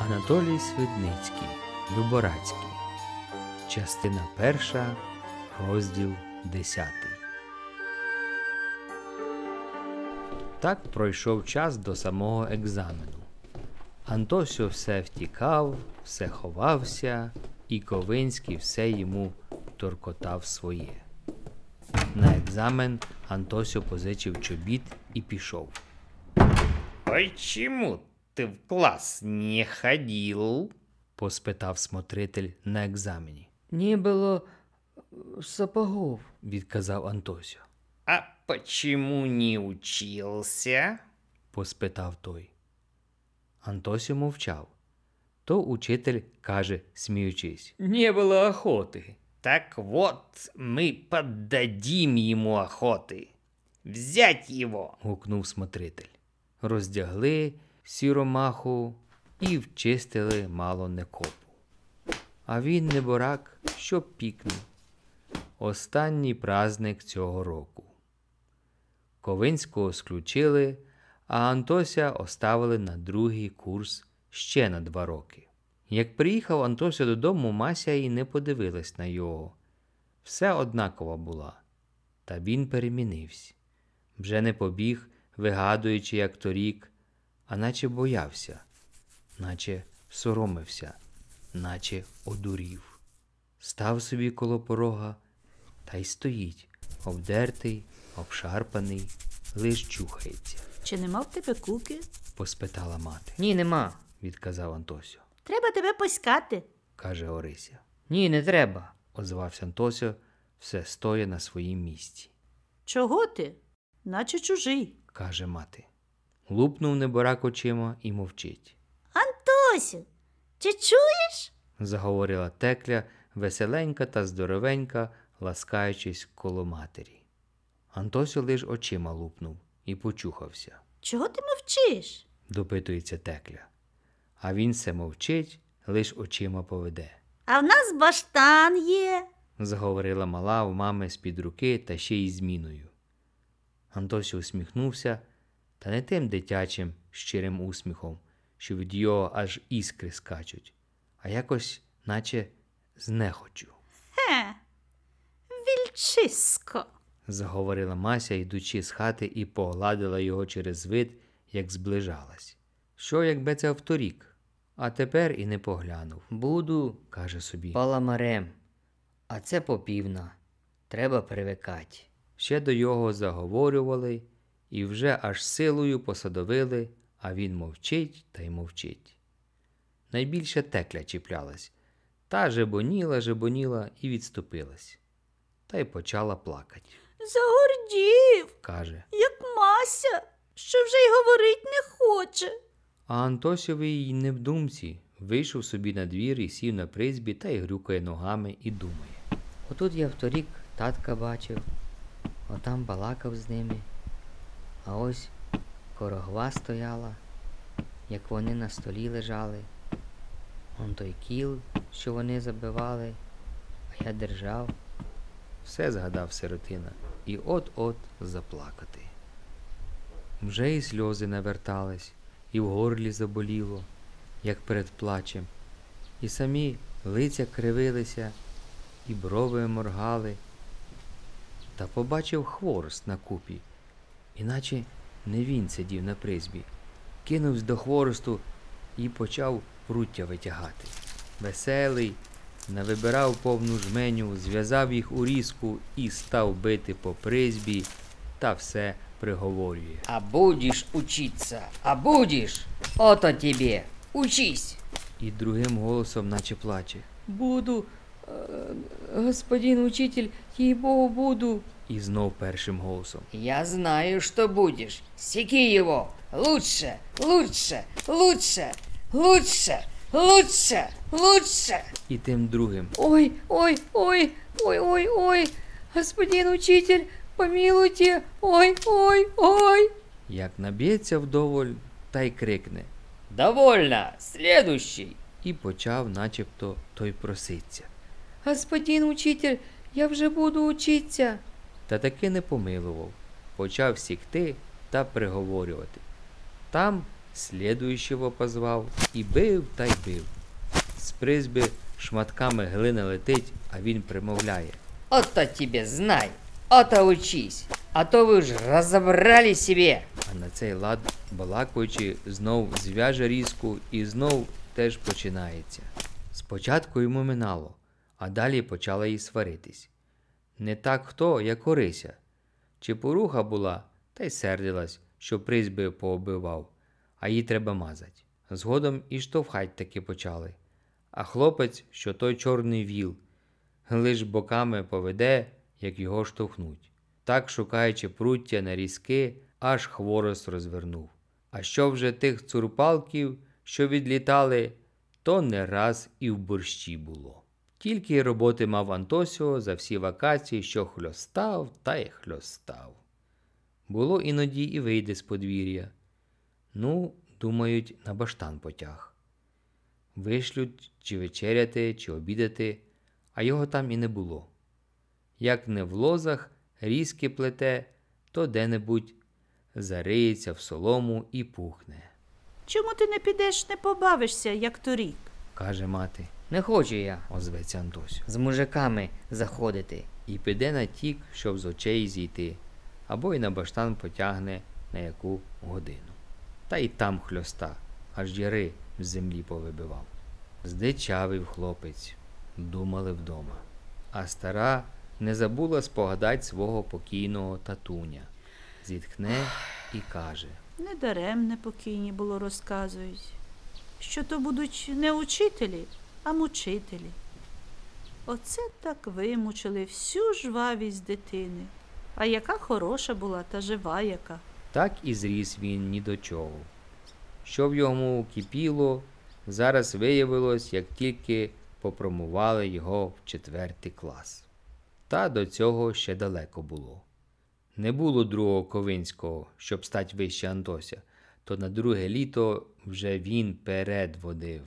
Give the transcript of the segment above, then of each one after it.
Анатолій Свидницький, Люборацький, частина перша, розділ 10. Так пройшов час до самого екзамену. Антосю все втікав, все ховався, і Ковинський все йому торкотав своє. На екзамен Антосю позичив чобіт і пішов. Ой чому ти в клас не ходил?» – поспитав смотритель на екзамені. «Не було е, сапогов», – відказав Антосіо. «А почему не учился?» – поспитав той. Антосіо мовчав. То учитель каже, сміючись: Не було охоти. Так от ми поддадим йому охоти. Взять його. гукнув смотритель. Роздягли сіромаху і вчистили мало не копу. А він, неборак, що пікнув. Останній праздник цього року. Ковинського сключили, а Антося оставили на другий курс ще на два роки. Як приїхав Антося додому, Мася й не подивилась на його. Все однакова була, та він перемінився. Вже не побіг, вигадуючи, як торік, а наче боявся, наче соромився, наче одурів. Став собі коло порога та й стоїть, обдертий, обшарпаний, лиш чухається. Чи нема в тебе куки? поспитала мати. Ні, нема, відказав Антосю. Треба тебе поськати, каже Орися. Ні, не треба, озвався Антосю, все стоя на своїм місці. Чого ти? Наче чужий, каже мати лупнув неборак очима і мовчить. Антосю, чи чуєш? заговорила текля веселенька та здоровенька, ласкаючись коло матері. Антосю лиш очима лупнув і почухався. Чого ти мовчиш? допитується текля. А він все мовчить, лиш очима поведе. А в нас баштан є, заговорила мала у мами з під руки та ще й зміною. Антосю усміхнувся та не тим дитячим, щирим усміхом, що від його аж іскри скачуть, а якось, наче знехочу. Хе, вільчисько. заговорила Мася, йдучи з хати, і погладила його через вид, як зближалась. Що, якби це вторік? А тепер і не поглянув. Буду, каже собі, паламарем, а це попівна. Треба привикати. Ще до його заговорювали і вже аж силою посадовили, а він мовчить та й мовчить. Найбільше текля чіплялась, та жебоніла, жебоніла і відступилась. Та й почала плакати. Загордів, каже, як мася, що вже й говорить не хоче. А Антосьовий й не в думці, вийшов собі на двір і сів на призбі та й грюкає ногами і думає. Отут я вторік татка бачив, отам балакав з ними. А ось корогва стояла, як вони на столі лежали. Он той кіл, що вони забивали, а я держав. Все згадав сиротина і от-от заплакати. Вже і сльози навертались, і в горлі заболіло, як перед плачем, і самі лиця кривилися, і брови моргали. Та побачив хворост на купі іначе не він сидів на призбі, кинувсь до хворосту і почав пруття витягати. Веселий, навибирав повну жменю, зв'язав їх у різку і став бити по призбі та все приговорює. А будеш учиться, а будеш, ото тобі, учись. І другим голосом, наче плаче. Буду, е, господин учитель, їй богу, буду. І знов першим голосом. Я знаю, що будеш. Секи его. Лучше, лучше, лучше, лучше, лучше, лучше. І тим другим. Ой, ой, ой, ой, ой, ой. Господин учитель, помилуйте. Ой, ой, ой. Як наб'ється вдоволь, та й крикне. Довольно, следующий. І почав начебто той проситься. Господин учитель, я вже буду учитися та таки не помилував, почав сікти та приговорювати. Там слідуючого позвав і бив та й бив. З призьби шматками глина летить, а він примовляє. Ото тебе знай, ото учись, а то ви ж розібрали себе. А на цей лад, балакуючи, знов зв'яже різку і знов теж починається. Спочатку йому минало, а далі почала їй сваритись. Не так хто, як Орися. Чепоруха була, та й сердилась, що призьби пообивав, а її треба мазать. Згодом і штовхать таки почали. А хлопець, що той чорний віл, лиш боками поведе, як його штовхнуть. Так, шукаючи пруття на різки, аж хворост розвернув. А що вже тих цурпалків, що відлітали, то не раз і в борщі було. Тільки роботи мав Антосіо за всі вакації, що хльостав та й хльостав. Було іноді і вийде з подвір'я. Ну, думають, на баштан потяг. Вишлють чи вечеряти, чи обідати, а його там і не було. Як не в лозах, різки плете, то де-небудь зариється в солому і пухне. Чому ти не підеш, не побавишся, як торік? каже мати. Не хочу я, озветься Антосю. З мужиками заходити. І піде на тік, щоб з очей зійти, або й на баштан потягне на яку годину. Та й там хльоста, аж діри з землі повибивав. Здичавив хлопець, думали вдома. А стара не забула спогадать свого покійного татуня. Зітхне і каже Недаремне покійні було, розказують, що то будуть не учителі а мучителі. Оце так вимучили всю жвавість дитини. А яка хороша була та жива яка. Так і зріс він ні до чого. Що в йому кипіло, зараз виявилось, як тільки попромували його в четвертий клас. Та до цього ще далеко було. Не було другого Ковинського, щоб стати вище Антося, то на друге літо вже він передводив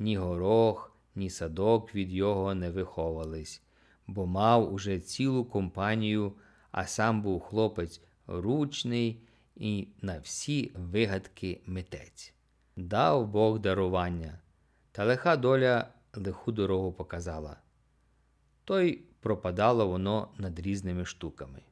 ні горох, ні садок від його не виховались, бо мав уже цілу компанію, а сам був хлопець ручний і на всі вигадки митець. Дав Бог дарування, та лиха доля лиху дорогу показала. Той пропадало воно над різними штуками.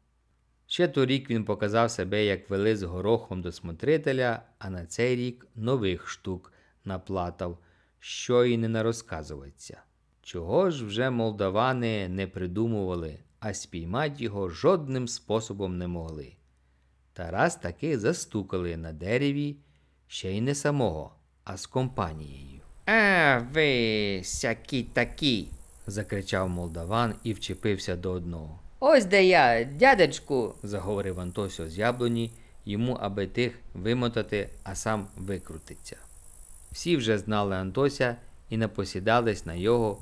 Ще торік він показав себе, як вели з горохом до смотрителя, а на цей рік нових штук наплатав, що й не нарозказується. Чого ж вже молдавани не придумували, а спіймати його жодним способом не могли. Тарас таки застукали на дереві ще й не самого, а з компанією. А ви сякі такі. закричав молдаван і вчепився до одного. Ось де я, дядечку, заговорив Антосіо з яблуні, йому аби тих вимотати, а сам викрутиться. Всі вже знали Антося і напосідались на його,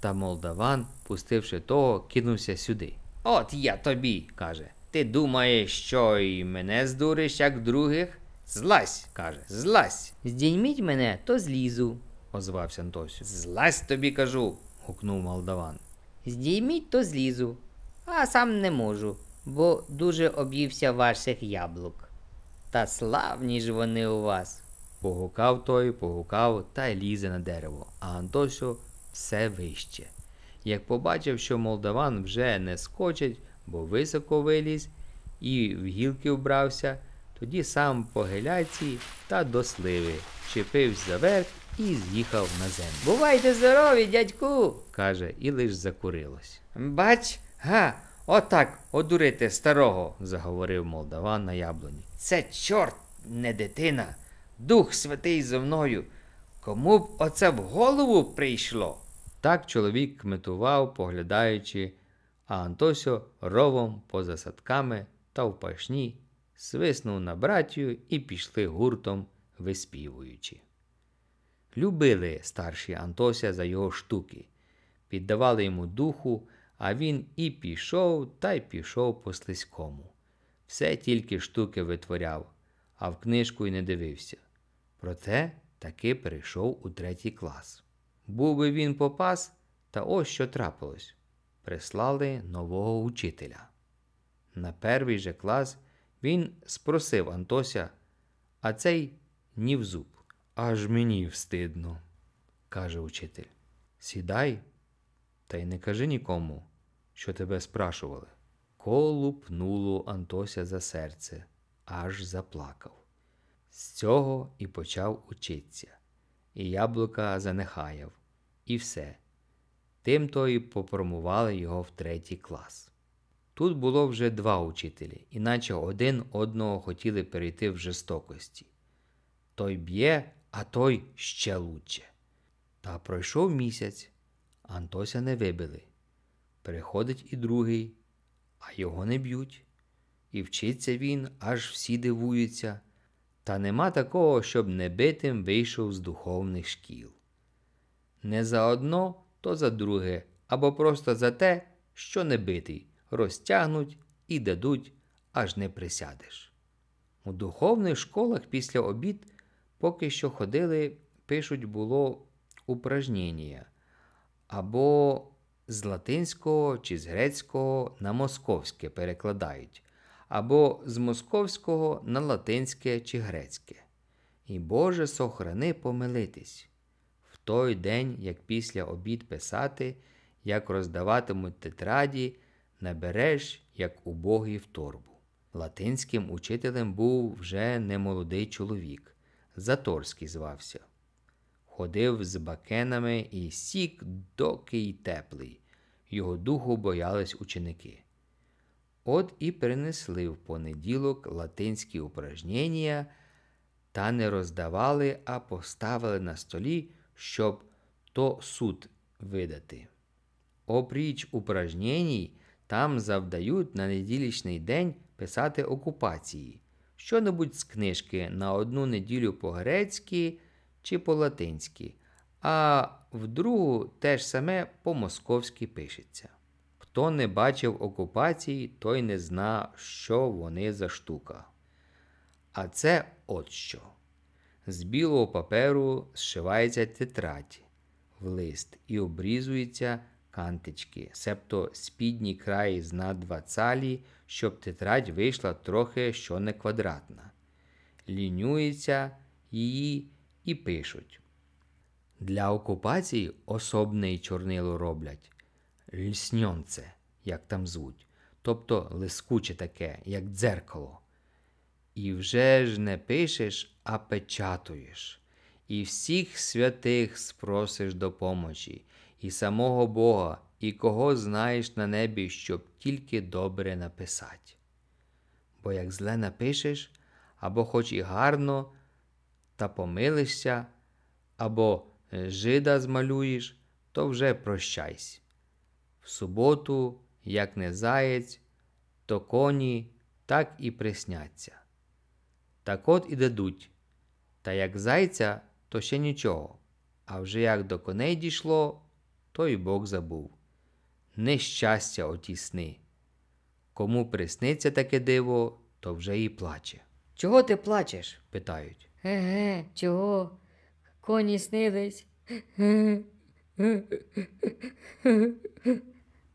та молдаван, пустивши того, кинувся сюди. От я тобі, каже. Ти думаєш, що й мене здуриш, як других? Злазь, каже, злась. Здійміть мене, то злізу, озвався Антосю. Злась тобі кажу. гукнув молдаван. Здійміть, то злізу, а сам не можу, бо дуже об'ївся ваших яблук. Та славні ж вони у вас. Погукав той, погукав та й лізе на дерево, а Антосю все вище. Як побачив, що молдаван вже не скочить, бо високо виліз і в гілки вбрався, тоді сам по геляці та до сливи, чепив за верх і з'їхав на землю. Бувайте здорові, дядьку, каже, і лиш закурилось. Бач, га, отак одурити старого, заговорив молдаван на яблуні. Це чорт не дитина. Дух Святий зо мною, кому б оце в голову прийшло? Так чоловік кметував, поглядаючи, а Антосьо ровом поза садками та в пашні свиснув на братію і пішли гуртом виспівуючи. Любили старші Антося за його штуки, піддавали йому духу, а він і пішов, та й пішов по слизькому. Все тільки штуки витворяв, а в книжку й не дивився. Проте таки перейшов у третій клас. Був би він попас, та ось що трапилось. Прислали нового учителя. На перший же клас він спросив Антося, а цей ні в зуб. Аж мені встидно, каже учитель. Сідай, та й не кажи нікому, що тебе спрашували. Колупнуло Антося за серце, аж заплакав. З цього і почав учитися. І яблука занехаяв, і все. Тим то і попромували його в третій клас. Тут було вже два учителі, іначе один одного хотіли перейти в жорстокості. Той б'є, а той ще лучше. Та пройшов місяць, Антося не вибили. Приходить і другий, а його не б'ють. І вчиться він, аж всі дивуються. Та нема такого, щоб небитим вийшов з духовних шкіл. Не за одно, то за друге, або просто за те, що небитий, розтягнуть і дадуть, аж не присядеш. У духовних школах після обід, поки що ходили, пишуть було упражнення, або з латинського чи з грецького на московське перекладають або з московського на латинське чи грецьке. І Боже сохрани помилитись в той день, як після обід писати, як роздаватимуть тетраді, набереш, як убогий в торбу. Латинським учителем був вже немолодий чоловік, Заторський звався. Ходив з бакенами і сік, докий теплий. Його духу боялись ученики. От і принесли в понеділок латинські упражнення та не роздавали, а поставили на столі, щоб то суд видати. Опріч упражненій там завдають на неділічний день писати окупації, що-небудь з книжки на одну неділю по-грецьки чи по-латинськи, а в другу теж саме по-московськи пишеться. Хто не бачив окупації, той не зна, що вони за штука. А це от що. З білого паперу зшивається тетрадь в лист і обрізуються кантички, себто спідні краї зна два цалі, щоб тетрадь вийшла трохи що не квадратна. Лінюється її і пишуть. Для окупації особний чорнило роблять лісньонце, як там звуть, тобто лискуче таке, як дзеркало. І вже ж не пишеш, а печатуєш, і всіх святих спросиш допомочі, і самого Бога, і кого знаєш на небі, щоб тільки добре написати. Бо як зле напишеш, або хоч і гарно, та помилишся, або жида змалюєш, то вже прощайсь в суботу, як не заєць, то коні, так і присняться. Так от і дадуть. Та як зайця, то ще нічого. А вже як до коней дійшло, то й Бог забув. Нещастя оті сни. Кому присниться таке диво, то вже і плаче. Чого ти плачеш? питають. Еге, чого? Коні снились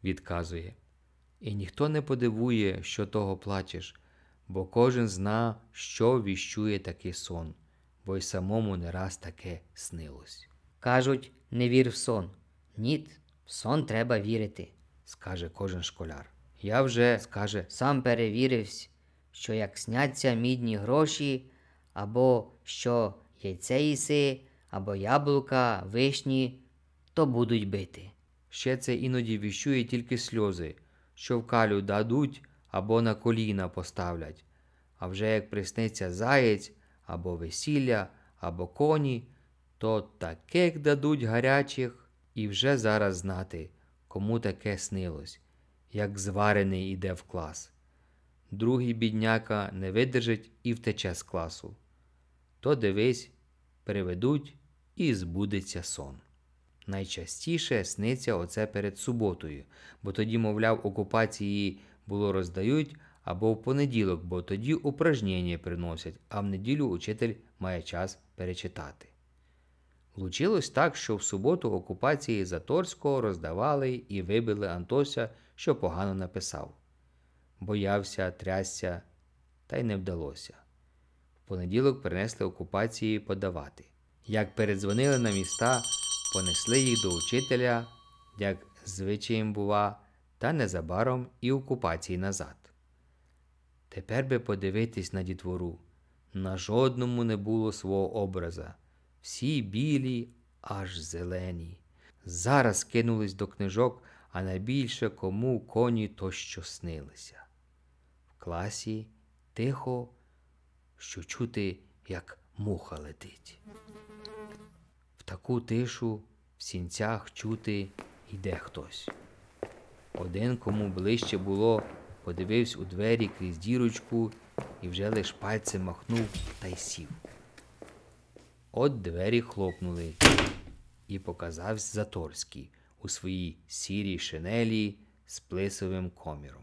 відказує. І ніхто не подивує, що того плачеш, бо кожен зна, що віщує такий сон, бо й самому не раз таке снилось. Кажуть, не вір в сон. Ні, в сон треба вірити, скаже кожен школяр. Я вже, скаже, сам перевірився, що як сняться мідні гроші, або що яйце їси, або яблука, вишні, то будуть бити. Ще це іноді віщує тільки сльози, що в калю дадуть або на коліна поставлять. А вже як присниться заєць, або весілля, або коні, то таких дадуть гарячих, і вже зараз знати, кому таке снилось, як зварений іде в клас. Другий бідняка не видержить і втече з класу. То дивись, приведуть, і збудеться сон. Найчастіше сниться оце перед суботою, бо тоді, мовляв, окупації було роздають або в понеділок, бо тоді упражнення приносять, а в неділю учитель має час перечитати. Влучилось так, що в суботу окупації Заторського роздавали і вибили Антося, що погано написав. Боявся, трясся, та й не вдалося. В понеділок принесли окупації подавати. Як передзвонили на міста понесли їх до учителя, як звичаєм бува, та незабаром і окупації назад. Тепер би подивитись на дітвору. На жодному не було свого образа. Всі білі, аж зелені. Зараз кинулись до книжок, а найбільше кому коні то що снилися. В класі тихо, що чути, як муха летить таку тишу в сінцях чути йде хтось. Один, кому ближче було, подивився у двері крізь дірочку і вже лиш пальцем махнув та й сів. От двері хлопнули, і показався Заторський у своїй сірій шинелі з плисовим коміром.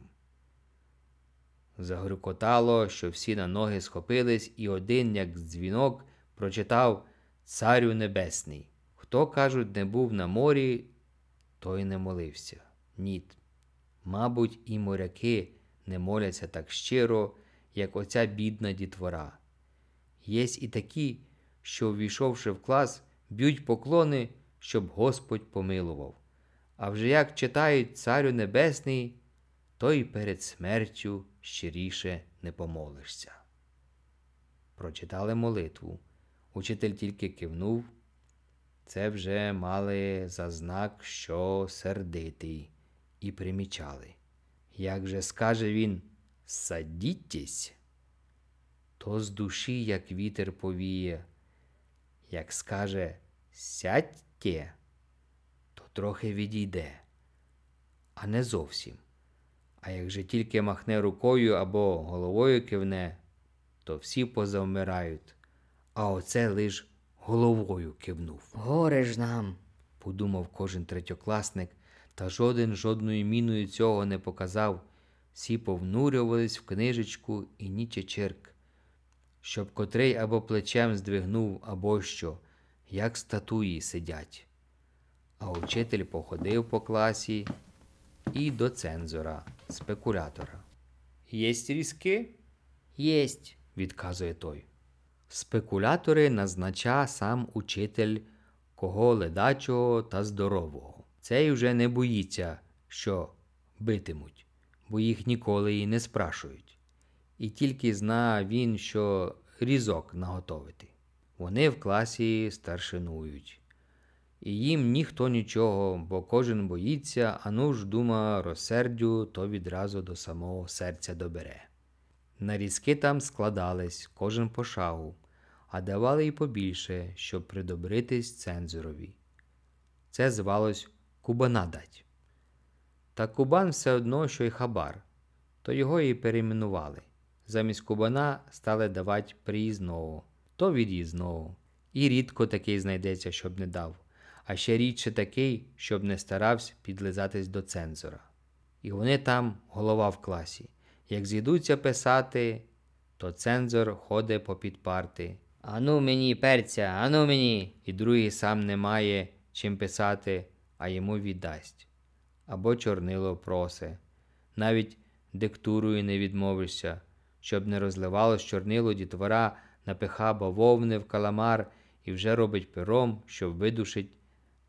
Загрюкотало, що всі на ноги схопились, і один, як дзвінок, прочитав Царю Небесний, хто, кажуть, не був на морі, той не молився. Ніт. Мабуть, і моряки не моляться так щиро, як оця бідна дітвора. Єсть і такі, що, увійшовши в клас, б'ють поклони, щоб Господь помилував. А вже як читають Царю Небесний, то й перед смертю щиріше не помолишся. Прочитали молитву. Учитель тільки кивнув. Це вже мали за знак, що сердитий, і примічали. Як же скаже він садітесь, то з душі, як вітер повіє, як скаже сядьте, то трохи відійде, а не зовсім. А як же тільки махне рукою або головою кивне, то всі позавмирають а оце лиш головою кивнув. Горе ж нам, подумав кожен третьокласник, та жоден жодною міною цього не показав. Всі повнурювались в книжечку і ніче черк, щоб котрий або плечем здвигнув, або що, як статуї сидять. А учитель походив по класі і до цензора, спекулятора. Єсть різки? Єсть, відказує той спекулятори назнача сам учитель кого ледачого та здорового. Цей уже не боїться, що битимуть, бо їх ніколи і не спрашують. І тільки зна він, що різок наготовити. Вони в класі старшинують. І їм ніхто нічого, бо кожен боїться, а ну ж дума розсердю, то відразу до самого серця добере. Нарізки там складались, кожен по шагу а давали й побільше, щоб придобритись цензурові. Це звалось Кубанадать. Та Кубан все одно, що й хабар, то його і перейменували. Замість Кубана стали давати приїзного, то від'їзного. І рідко такий знайдеться, щоб не дав, а ще рідше такий, щоб не старався підлизатись до цензура. І вони там голова в класі. Як зійдуться писати, то цензор ходить попід парти, Ану мені, перця, ану мені. І другий сам не має чим писати, а йому віддасть. Або чорнило просе. Навіть диктурою не відмовишся, щоб не розливалось чорнило дітвора, напиха бавовни в каламар і вже робить пером, щоб видушить,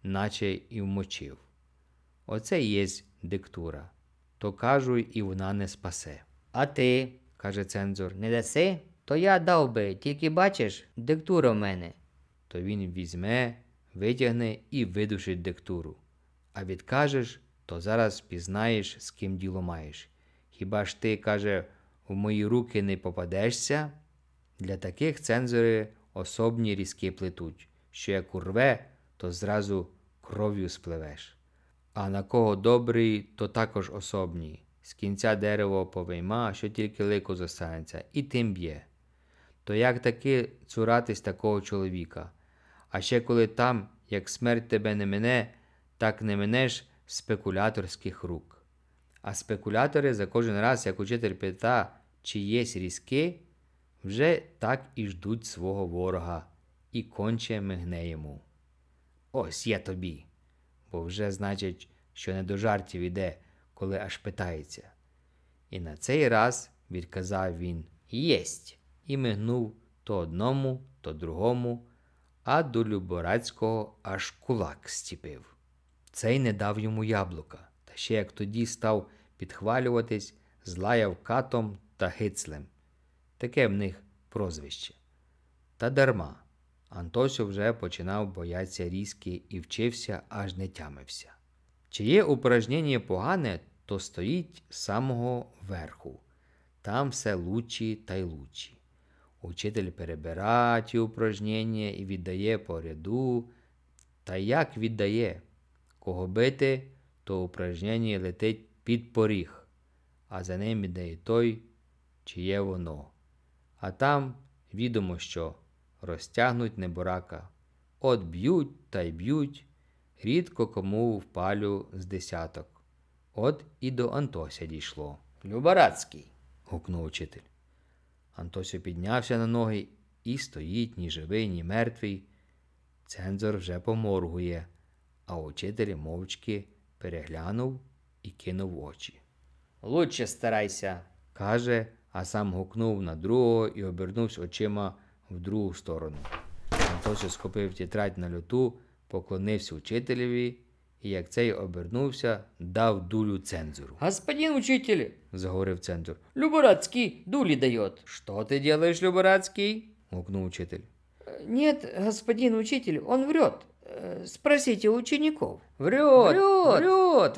наче і вмочив. Оце і є диктура. То кажу, і вона не спасе. А ти, каже цензор, не даси? То я дав би, тільки бачиш, диктура в мене. То він візьме, витягне і видушить диктуру. А відкажеш, то зараз пізнаєш, з ким діло маєш. Хіба ж ти, каже, в мої руки не попадешся? Для таких цензори особні різки плетуть, що як урве, то зразу кров'ю спливеш. А на кого добрий, то також особні. З кінця дерево повийма, що тільки лико зостанеться, і тим б'є. То як таки цуратись такого чоловіка? А ще коли там, як смерть тебе не мине, так не минеш спекуляторських рук. А спекулятори за кожен раз, як учитель пита, чи єсь різки, вже так і ждуть свого ворога, і конче мигне йому. Ось я тобі. Бо вже значить, що не до жартів іде, коли аж питається. І на цей раз відказав він Єсть і мигнув то одному, то другому, а до Люборацького аж кулак стіпив. Цей не дав йому яблука, та ще як тоді став підхвалюватись, злаяв катом та гицлем. Таке в них прозвище. Та дарма. Антосю вже починав боятися різки і вчився, аж не тямився. Чиє упражнення погане, то стоїть з самого верху, там все лучі та й лучі. Учитель перебирає ті упражнення і віддає по ряду. Та як віддає? Кого бити, то упражнення летить під поріг, а за ним іде той, чиє воно. А там відомо що розтягнуть неборака. От б'ють та й б'ють, рідко кому впалю з десяток. От і до Антося дійшло. Любарацький. гукнув учитель. Антосіо піднявся на ноги і стоїть ні живий, ні мертвий. Цензор вже поморгує, а учитель мовчки переглянув і кинув очі. Лучше старайся, каже, а сам гукнув на другого і обернувся очима в другу сторону. Антосіо схопив тетрадь на люту, поклонився учителеві і як цей обернувся, дав дулю цензуру. Господин учитель, заговорив цензур, Люборацкий дулі дает. Що ти делаешь, Люборацкий? гукнув учитель. Е, Нет, господин учитель, он врет. Е, спросите учеников. Врет, врет,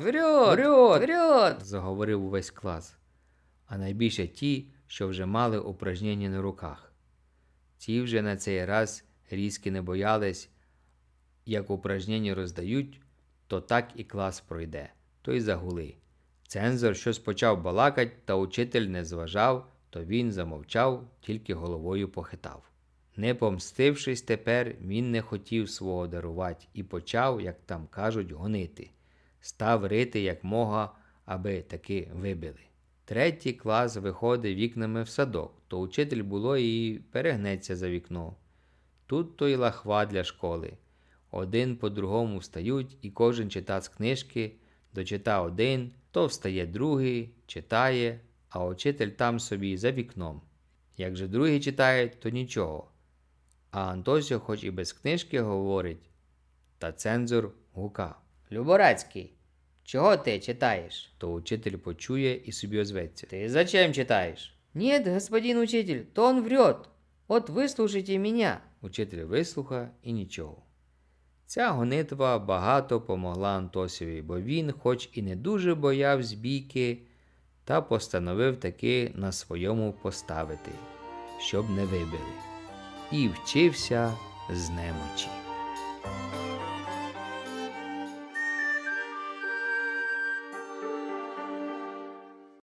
врет, врет, врет, врет, заговорив увесь клас, а найбільше ті, що вже мали упражнення на руках. Ці вже на цей раз різки не боялись, як упражнення роздають, то так і клас пройде, то й загули. Цензор щось почав балакать, та учитель не зважав, то він замовчав, тільки головою похитав. Не помстившись тепер, він не хотів свого дарувати і почав, як там кажуть, гонити. Став рити, як мога, аби таки вибили. Третій клас виходить вікнами в садок, то учитель було і перегнеться за вікно. Тут то й лахва для школи один по другому встають, і кожен чита з книжки, дочита один, то встає другий, читає, а учитель там собі за вікном. Як же другий читає, то нічого. А Антосіо, хоч і без книжки, говорить, та цензор гука. Люборацький, чого ти читаєш? То учитель почує і собі озветься. Ти зачем читаєш? Нет, господин учитель, то он врет. От вислушайте мене. Учитель выслуха і нічого. Ця гонитва багато помогла Антосіві, бо він, хоч і не дуже бояв збійки, та постановив таки на своєму поставити, щоб не вибили, і вчився з немочі.